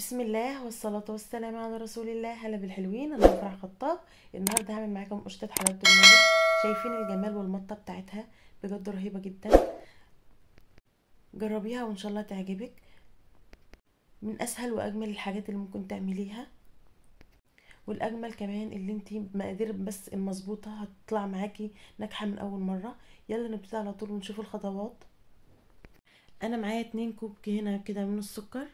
بسم الله والصلاة والسلام على رسول الله هلا بالحلوين انا فرح خطاب النهارده هعمل معاكم قشطة حلاوة الملك شايفين الجمال والمطة بتاعتها بجد رهيبة جدا جربيها وان شاء الله تعجبك من اسهل واجمل الحاجات اللي ممكن تعمليها والاجمل كمان اللي انتي بمقادير بس المظبوطة هتطلع معاكي ناجحة من اول مرة يلا نبتدي على طول ونشوف الخطوات انا معايا اتنين كوب هنا كده من السكر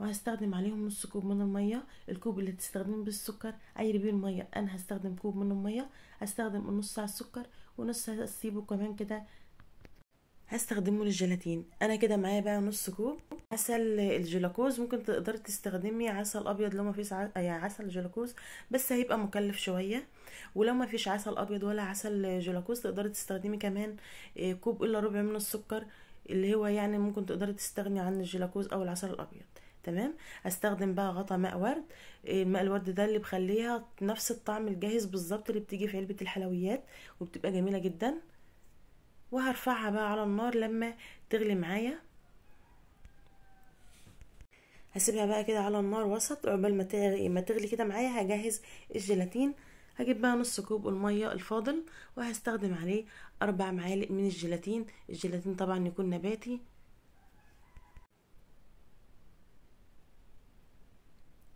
وهستخدم عليهم نص كوب من الميه الكوب اللي تستخدمه بالسكر اي بيه الميه انا هستخدم كوب من الميه هستخدم النص على السكر ونص هسيبه كمان كده هستخدمه للجيلاتين انا كده معايا بقى نص كوب عسل الجلاكوز ممكن تقدري تستخدمي عسل ابيض لو ما فيش يعني عسل جلاكوز بس هيبقى مكلف شويه ولو ما فيش عسل ابيض ولا عسل جلاكوز تقدري تستخدمي كمان آه، كوب الا ربع من السكر اللي هو يعني ممكن تقدري تستغني عن الجلاكوز او العسل الابيض تمام استخدم بقى غطا ماء ورد الماء إيه، الورد ده اللي بخليها نفس الطعم الجاهز بالظبط اللي بتيجي في علبه الحلويات وبتبقى جميله جدا وهرفعها بقى على النار لما تغلي معايا هسيبها بقى كده على النار وسط عقبال ما تغلي ما تغلي كده معايا هجهز الجيلاتين هجيب بقى نص كوب الميه الفاضل وهستخدم عليه اربع معالق من الجيلاتين الجيلاتين طبعا يكون نباتي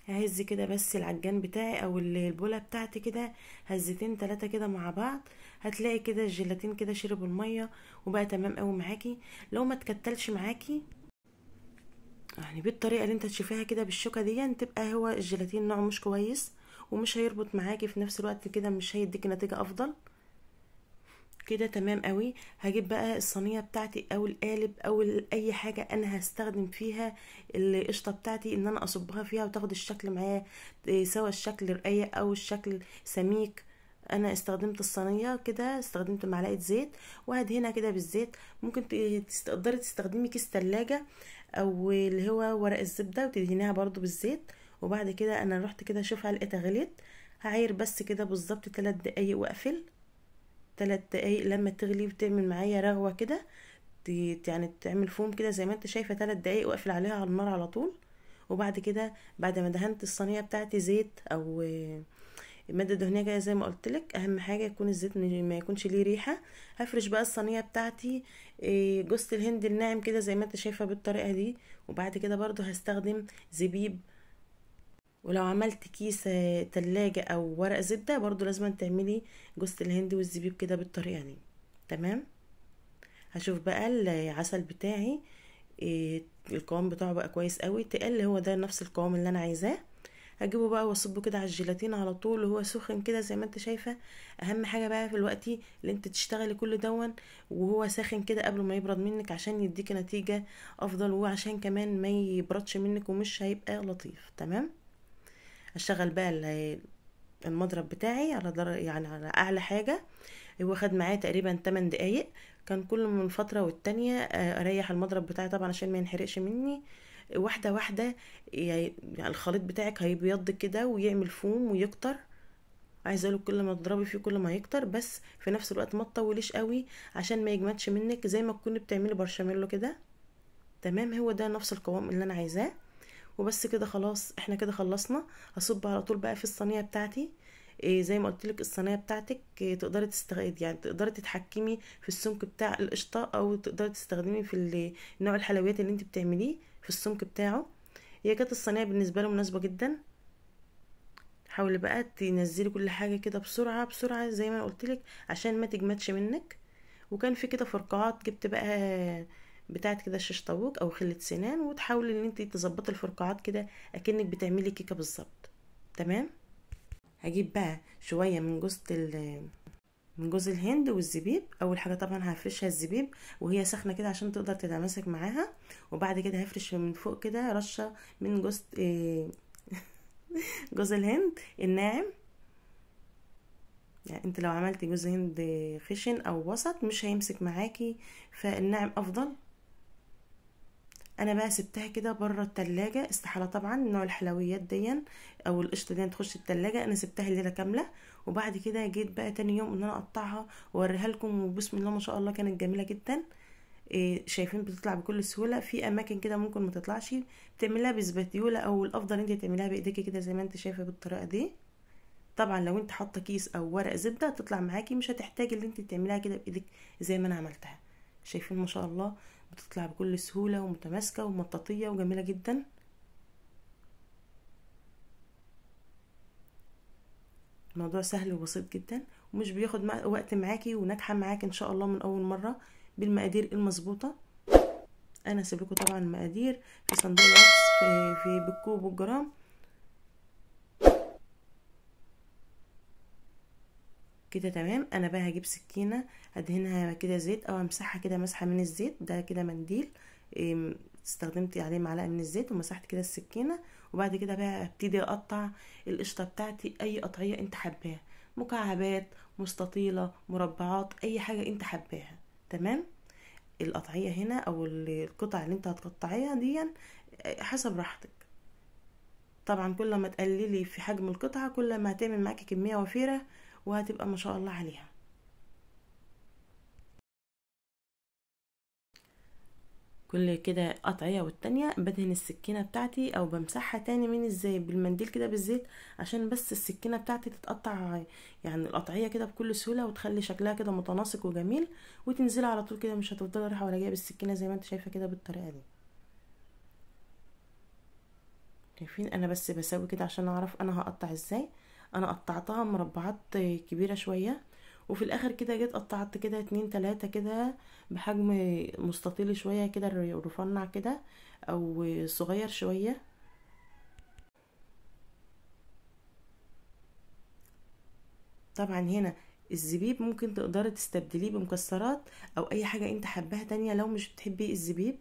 ههز كده بس العجان بتاعي او البوله بتاعتي كده هزتين تلاتة كده مع بعض هتلاقي كده الجيلاتين كده شرب الميه وبقى تمام قوي معاكي لو ما تكتلش معاكي يعني بالطريقه اللي انت تشوفيها كده بالشوكه دي تبقى هو الجيلاتين نوعه مش كويس ومش هيربط معاكي في نفس الوقت كده مش هيديكي نتيجه افضل كده تمام قوي هجيب بقى الصينيه بتاعتي او القالب او اي حاجه انا هستخدم فيها القشطه بتاعتي ان انا اصبها فيها وتاخد الشكل معايا آه، سواء الشكل رقيق او الشكل سميك انا استخدمت الصينيه كده استخدمت معلقه زيت وهدهنها كده بالزيت ممكن تقدري تستخدمي كيس تلاجة او اللي هو ورق الزبده وتدهنيها برضو بالزيت وبعد كده انا رحت كده اشوفها لقيتها غليت هعاير بس كده بالظبط 3 دقايق واقفل ثلاث دقايق لما تغلي وتعمل معايا رغوه كده يعني تعمل فوم كده زي ما انت شايفه ثلاث دقايق واقفل عليها على النار على طول وبعد كده بعد ما دهنت الصينيه بتاعتي زيت او ماده دهنيه جايه زي ما قلت لك اهم حاجه يكون الزيت ما يكونش ليه ريحه هفرش بقى الصينيه بتاعتي آه، جوز الهند الناعم كده زي ما انت شايفه بالطريقه دي وبعد كده برضو هستخدم زبيب ولو عملت كيس آه، تلاجة او ورق زبدة برضو لازم تعملي جوز الهند والزبيب كده بالطريقة دي تمام هشوف بقى العسل بتاعي آه، القوام بتاعه بقى كويس قوي تقل هو ده نفس القوام اللي انا عايزاه هجيبه بقى واصبه كده على الجيلاتين على طول وهو سخن كده زي ما انت شايفه اهم حاجه بقى في الوقت اللي انت تشتغلي كل دون وهو ساخن كده قبل ما يبرد منك عشان يديك نتيجه افضل وعشان كمان ما يبردش منك ومش هيبقى لطيف تمام اشغل بقى المضرب بتاعي على در... يعني على اعلى حاجه واخد معايا تقريبا 8 دقايق كان كل من فتره والتانيه آه، اريح المضرب بتاعي طبعا عشان ما ينحرقش مني واحده واحده يعني الخليط بتاعك هيبيض كده ويعمل فوم ويكتر عايزه اقول كل ما تضربي فيه كل ما يكتر بس في نفس الوقت ما تطوليش قوي عشان ما يجمدش منك زي ما تكوني بتعملي برشاميلو كده تمام هو ده نفس القوام اللي انا عايزاه وبس كده خلاص احنا كده خلصنا هصب على طول بقى في الصينيه بتاعتي إيه زي ما قلت لك الصينيه بتاعتك إيه تقدري تستخدمي يعني تقدري تتحكمي في السمك بتاع القشطه او تقدري تستخدمي في نوع الحلويات اللي انت بتعمليه في السمك بتاعه هي كانت الصينيه بالنسبه لي مناسبه جدا حاولي بقى تنزلي كل حاجه كده بسرعه بسرعه زي ما انا قلت لك عشان ما تجمدش منك وكان في كده فرقعات جبت بقى بتاعت كده شيش طاووق او خله سنان وتحاولي ان انت تظبطي الفرقعات كده اكنك بتعملي كيكه بالظبط تمام هجيب بقى شويه من جوز من جوز الهند والزبيب اول حاجه طبعا هفرشها الزبيب وهي سخنه كده عشان تقدر تتماسك معاها وبعد كده هفرش من فوق كده رشه من جوز جوز الهند الناعم يعني انت لو عملتي جوز هند خشن او وسط مش هيمسك معاكي فالناعم افضل انا بقى سبتها كده بره التلاجة استحالة طبعا نوع الحلويات دي او القشطة دي تخش التلاجة انا سبتها الليلة كاملة وبعد كده جيت بقى تاني يوم ان انا اقطعها واوريها لكم وبسم الله ما شاء الله كانت جميلة جدا آه، شايفين بتطلع بكل سهوله في اماكن كده ممكن ما تطلعش بتعملها بسباتيولا او الافضل انت تعمليها بايديك كده زي ما انت شايفه بالطريقه دي طبعا لو انت حاطه كيس او ورق زبده تطلع معاكي مش هتحتاجي ان انت تعمليها كده بايدك زي ما انا عملتها شايفين ما شاء الله بتطلع بكل سهولة ومتماسكة ومطاطية وجميلة جدا الموضوع سهل وبسيط جدا ومش بياخد وقت معاكي وناجحة معاكي ان شاء الله من اول مرة بالمقادير المظبوطة انا سيبلكوا طبعا المقادير في صندوق الوصف في بالكوب والجرام كده تمام انا بقى هجيب سكينه ادهنها كده زيت او امسحها كده مسحه من الزيت ده كده منديل استخدمت عليه معلقه من الزيت ومسحت كده السكينه وبعد كده بقى ابتدي اقطع القشطه بتاعتي اي قطعيه انت حباها مكعبات مستطيله مربعات اي حاجه انت حباها تمام القطعيه هنا او القطع اللي انت هتقطعيها دي حسب راحتك طبعا كل ما تقللي في حجم القطعه كل ما هتعمل معاكي كميه وفيره وهتبقى ما شاء الله عليها كل كده قطعية والتانية بدهن السكينة بتاعتي او بمسحها تاني من الزيت بالمنديل كده بالزيت عشان بس السكينة بتاعتي تتقطع يعني القطعية كده بكل سهولة وتخلي شكلها كده متناسق وجميل وتنزلي على طول كده مش هتفضلي رايحة ولا جاية بالسكينة زي ما انت شايفة كده بالطريقة دي شايفين انا بس بسوي كده عشان اعرف انا هقطع ازاي انا قطعتها مربعات كبيره شويه وفي الاخر كده جيت قطعت كده اتنين تلاتة كده بحجم مستطيل شويه كده رفنع كده او صغير شويه طبعا هنا الزبيب ممكن تقدري تستبدليه بمكسرات او اي حاجه انت حباها تانية لو مش بتحبي الزبيب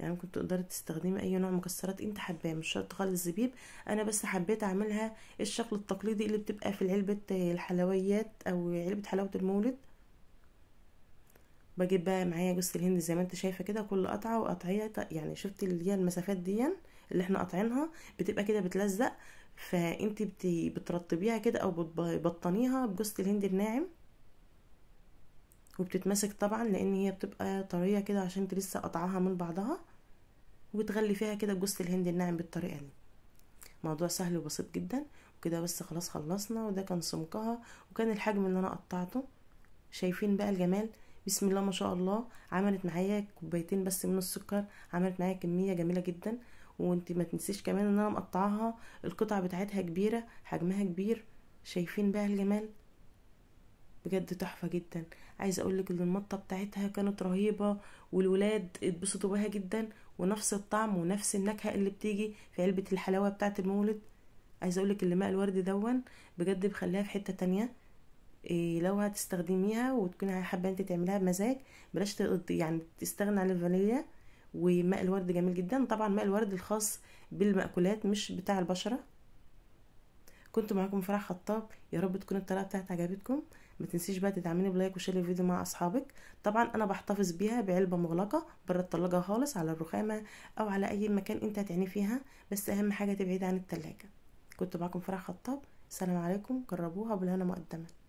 يعني ممكن تقدري تستخدمي اي نوع مكسرات انت حباه مش شرط خالص زبيب انا بس حبيت اعملها الشكل التقليدي اللي بتبقى في علبه الحلويات او علبه حلاوه المولد بجيب بقى معايا جوز الهند زي ما انت شايفه كده كل قطعه وقطعيه يعني شفت اللي هي المسافات دي اللي احنا قاطعينها بتبقى كده بتلزق فانت بترطبيها كده او بتبطنيها بجوز الهند الناعم وبتتمسك طبعا لان هي بتبقى طريه كده عشان انت لسه قطعها من بعضها وبتغلي فيها كده جوز الهند الناعم بالطريقه دي موضوع سهل وبسيط جدا وكده بس خلاص خلصنا وده كان سمكها وكان الحجم اللي انا قطعته شايفين بقى الجمال بسم الله ما شاء الله عملت معايا كوبايتين بس من السكر عملت معايا كميه جميله جدا وانت ما تنسيش كمان ان انا مقطعاها القطع بتاعتها كبيره حجمها كبير شايفين بقى الجمال بجد تحفة جدا عايزة اقولك ان المطة بتاعتها كانت رهيبة والولاد اتبسطوا بها جدا ونفس الطعم ونفس النكهة اللي بتيجي في علبة الحلاوة بتاعة المولد عايزة اقولك اللي ماء الورد دون بجد بخليها في حتة تانية إيه لو هتستخدميها وتكوني حابة انت تعمليها بمزاج بلاش يعني تستغنى عن الفانيليا وماء الورد جميل جدا طبعا ماء الورد الخاص بالمأكولات مش بتاع البشرة كنت معاكم فرح خطاب يا رب تكون الطريقه بتاعتي عجبتكم ما تنسيش بقى تدعميني بلايك وشير الفيديو مع اصحابك طبعا انا بحتفظ بيها بعلبه مغلقه بره الثلاجه خالص على الرخامه او على اي مكان انت هتعني فيها بس اهم حاجه تبعد عن التلاجة كنت معاكم فرح خطاب سلام عليكم جربوها بالهنا مقدمه